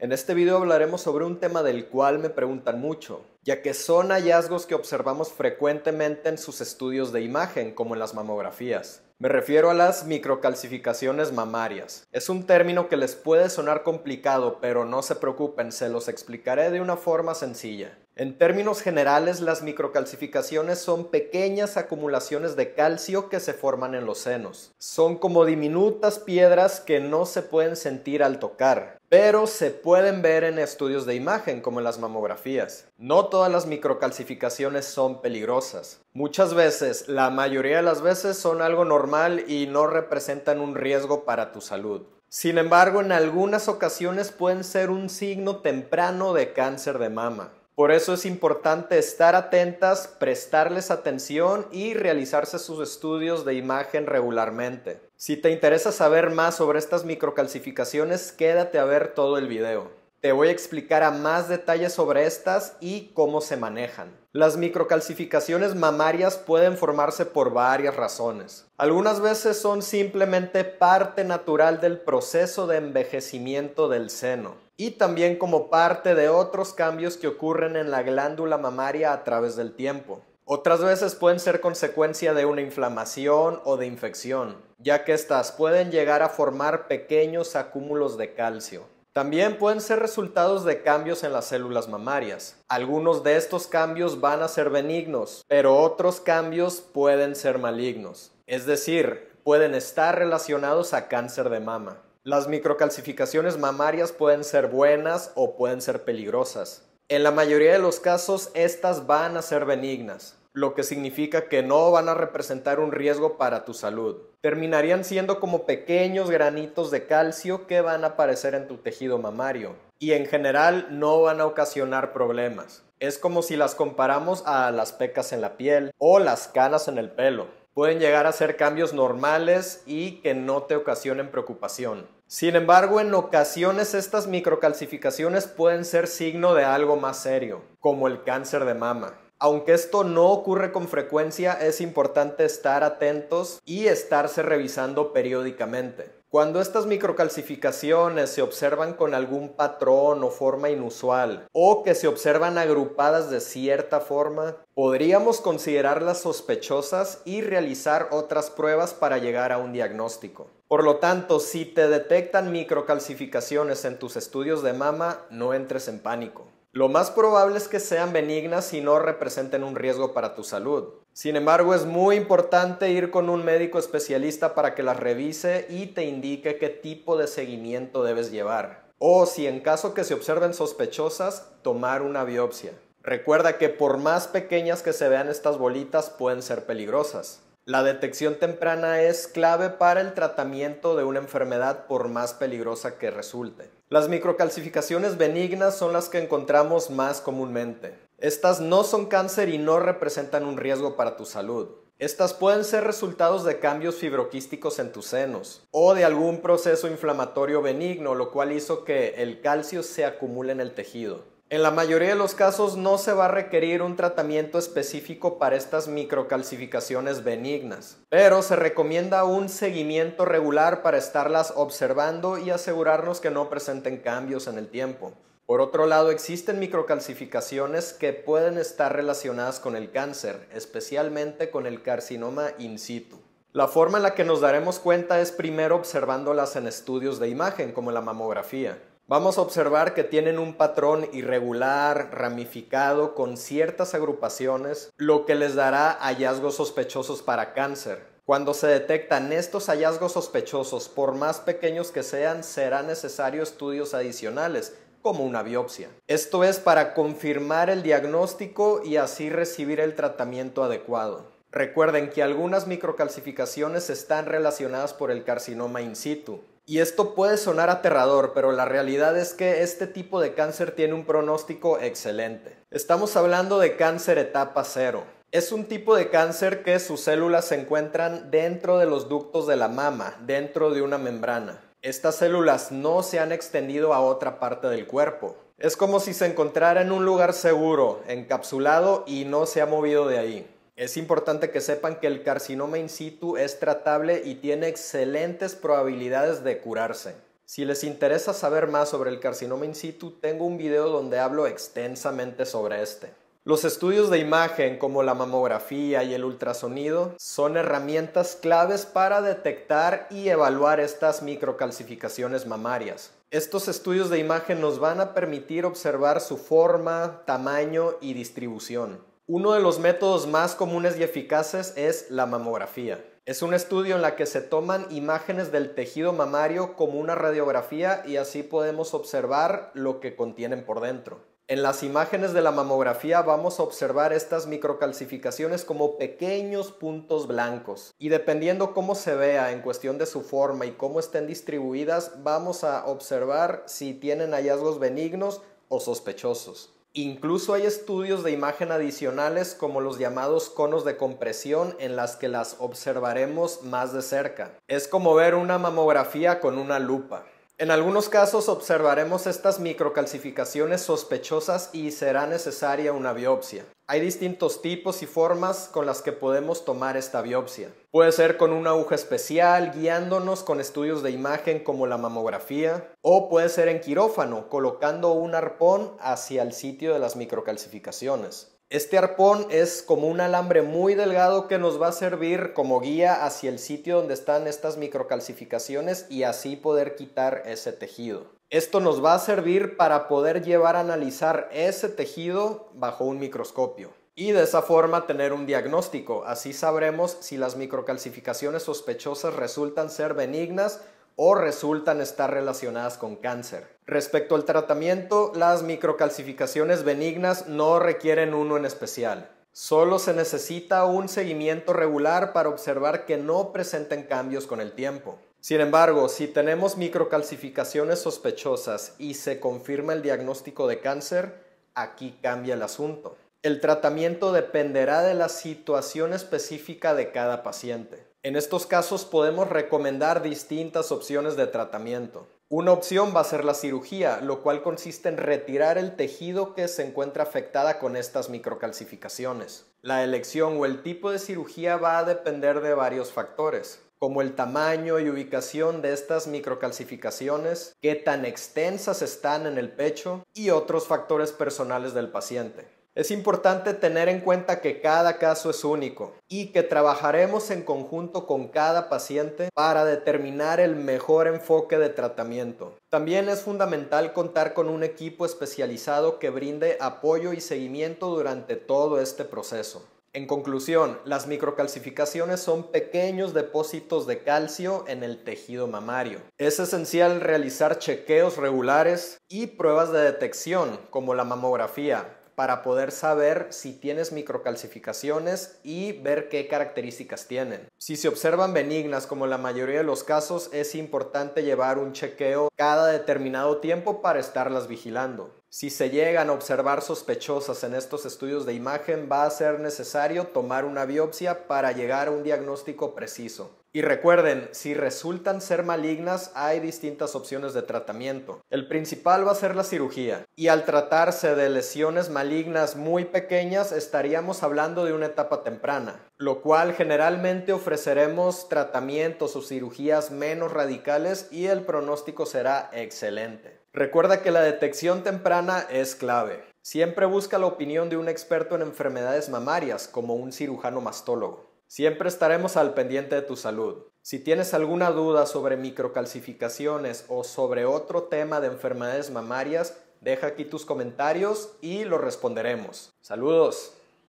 En este video hablaremos sobre un tema del cual me preguntan mucho, ya que son hallazgos que observamos frecuentemente en sus estudios de imagen, como en las mamografías. Me refiero a las microcalcificaciones mamarias. Es un término que les puede sonar complicado, pero no se preocupen, se los explicaré de una forma sencilla. En términos generales, las microcalcificaciones son pequeñas acumulaciones de calcio que se forman en los senos. Son como diminutas piedras que no se pueden sentir al tocar, pero se pueden ver en estudios de imagen como en las mamografías. No todas las microcalcificaciones son peligrosas. Muchas veces, la mayoría de las veces son algo normal y no representan un riesgo para tu salud. Sin embargo, en algunas ocasiones pueden ser un signo temprano de cáncer de mama. Por eso es importante estar atentas, prestarles atención y realizarse sus estudios de imagen regularmente. Si te interesa saber más sobre estas microcalcificaciones, quédate a ver todo el video. Te voy a explicar a más detalles sobre estas y cómo se manejan. Las microcalcificaciones mamarias pueden formarse por varias razones. Algunas veces son simplemente parte natural del proceso de envejecimiento del seno y también como parte de otros cambios que ocurren en la glándula mamaria a través del tiempo. Otras veces pueden ser consecuencia de una inflamación o de infección, ya que estas pueden llegar a formar pequeños acúmulos de calcio. También pueden ser resultados de cambios en las células mamarias. Algunos de estos cambios van a ser benignos, pero otros cambios pueden ser malignos. Es decir, pueden estar relacionados a cáncer de mama. Las microcalcificaciones mamarias pueden ser buenas o pueden ser peligrosas. En la mayoría de los casos, estas van a ser benignas lo que significa que no van a representar un riesgo para tu salud. Terminarían siendo como pequeños granitos de calcio que van a aparecer en tu tejido mamario y en general no van a ocasionar problemas. Es como si las comparamos a las pecas en la piel o las canas en el pelo. Pueden llegar a ser cambios normales y que no te ocasionen preocupación. Sin embargo, en ocasiones estas microcalcificaciones pueden ser signo de algo más serio, como el cáncer de mama. Aunque esto no ocurre con frecuencia, es importante estar atentos y estarse revisando periódicamente. Cuando estas microcalcificaciones se observan con algún patrón o forma inusual, o que se observan agrupadas de cierta forma, podríamos considerarlas sospechosas y realizar otras pruebas para llegar a un diagnóstico. Por lo tanto, si te detectan microcalcificaciones en tus estudios de mama, no entres en pánico. Lo más probable es que sean benignas y no representen un riesgo para tu salud. Sin embargo, es muy importante ir con un médico especialista para que las revise y te indique qué tipo de seguimiento debes llevar. O si en caso que se observen sospechosas, tomar una biopsia. Recuerda que por más pequeñas que se vean estas bolitas pueden ser peligrosas. La detección temprana es clave para el tratamiento de una enfermedad por más peligrosa que resulte. Las microcalcificaciones benignas son las que encontramos más comúnmente. Estas no son cáncer y no representan un riesgo para tu salud. Estas pueden ser resultados de cambios fibroquísticos en tus senos o de algún proceso inflamatorio benigno, lo cual hizo que el calcio se acumule en el tejido. En la mayoría de los casos no se va a requerir un tratamiento específico para estas microcalcificaciones benignas, pero se recomienda un seguimiento regular para estarlas observando y asegurarnos que no presenten cambios en el tiempo. Por otro lado, existen microcalcificaciones que pueden estar relacionadas con el cáncer, especialmente con el carcinoma in situ. La forma en la que nos daremos cuenta es primero observándolas en estudios de imagen como la mamografía. Vamos a observar que tienen un patrón irregular, ramificado, con ciertas agrupaciones, lo que les dará hallazgos sospechosos para cáncer. Cuando se detectan estos hallazgos sospechosos, por más pequeños que sean, será necesario estudios adicionales, como una biopsia. Esto es para confirmar el diagnóstico y así recibir el tratamiento adecuado. Recuerden que algunas microcalcificaciones están relacionadas por el carcinoma in situ, y esto puede sonar aterrador, pero la realidad es que este tipo de cáncer tiene un pronóstico excelente. Estamos hablando de cáncer etapa cero. Es un tipo de cáncer que sus células se encuentran dentro de los ductos de la mama, dentro de una membrana. Estas células no se han extendido a otra parte del cuerpo. Es como si se encontrara en un lugar seguro, encapsulado y no se ha movido de ahí. Es importante que sepan que el carcinoma in situ es tratable y tiene excelentes probabilidades de curarse. Si les interesa saber más sobre el carcinoma in situ, tengo un video donde hablo extensamente sobre este. Los estudios de imagen como la mamografía y el ultrasonido son herramientas claves para detectar y evaluar estas microcalcificaciones mamarias. Estos estudios de imagen nos van a permitir observar su forma, tamaño y distribución. Uno de los métodos más comunes y eficaces es la mamografía. Es un estudio en la que se toman imágenes del tejido mamario como una radiografía y así podemos observar lo que contienen por dentro. En las imágenes de la mamografía vamos a observar estas microcalcificaciones como pequeños puntos blancos y dependiendo cómo se vea en cuestión de su forma y cómo estén distribuidas vamos a observar si tienen hallazgos benignos o sospechosos. Incluso hay estudios de imagen adicionales como los llamados conos de compresión en las que las observaremos más de cerca. Es como ver una mamografía con una lupa. En algunos casos observaremos estas microcalcificaciones sospechosas y será necesaria una biopsia. Hay distintos tipos y formas con las que podemos tomar esta biopsia. Puede ser con una aguja especial, guiándonos con estudios de imagen como la mamografía, o puede ser en quirófano, colocando un arpón hacia el sitio de las microcalcificaciones. Este arpón es como un alambre muy delgado que nos va a servir como guía hacia el sitio donde están estas microcalcificaciones y así poder quitar ese tejido. Esto nos va a servir para poder llevar a analizar ese tejido bajo un microscopio y de esa forma tener un diagnóstico. Así sabremos si las microcalcificaciones sospechosas resultan ser benignas o resultan estar relacionadas con cáncer. Respecto al tratamiento, las microcalcificaciones benignas no requieren uno en especial. Solo se necesita un seguimiento regular para observar que no presenten cambios con el tiempo. Sin embargo, si tenemos microcalcificaciones sospechosas y se confirma el diagnóstico de cáncer, aquí cambia el asunto. El tratamiento dependerá de la situación específica de cada paciente. En estos casos podemos recomendar distintas opciones de tratamiento. Una opción va a ser la cirugía, lo cual consiste en retirar el tejido que se encuentra afectada con estas microcalcificaciones. La elección o el tipo de cirugía va a depender de varios factores, como el tamaño y ubicación de estas microcalcificaciones, qué tan extensas están en el pecho y otros factores personales del paciente. Es importante tener en cuenta que cada caso es único y que trabajaremos en conjunto con cada paciente para determinar el mejor enfoque de tratamiento. También es fundamental contar con un equipo especializado que brinde apoyo y seguimiento durante todo este proceso. En conclusión, las microcalcificaciones son pequeños depósitos de calcio en el tejido mamario. Es esencial realizar chequeos regulares y pruebas de detección como la mamografía para poder saber si tienes microcalcificaciones y ver qué características tienen. Si se observan benignas, como la mayoría de los casos, es importante llevar un chequeo cada determinado tiempo para estarlas vigilando. Si se llegan a observar sospechosas en estos estudios de imagen, va a ser necesario tomar una biopsia para llegar a un diagnóstico preciso. Y recuerden, si resultan ser malignas hay distintas opciones de tratamiento. El principal va a ser la cirugía y al tratarse de lesiones malignas muy pequeñas estaríamos hablando de una etapa temprana, lo cual generalmente ofreceremos tratamientos o cirugías menos radicales y el pronóstico será excelente. Recuerda que la detección temprana es clave. Siempre busca la opinión de un experto en enfermedades mamarias como un cirujano mastólogo. Siempre estaremos al pendiente de tu salud. Si tienes alguna duda sobre microcalcificaciones o sobre otro tema de enfermedades mamarias, deja aquí tus comentarios y lo responderemos. Saludos.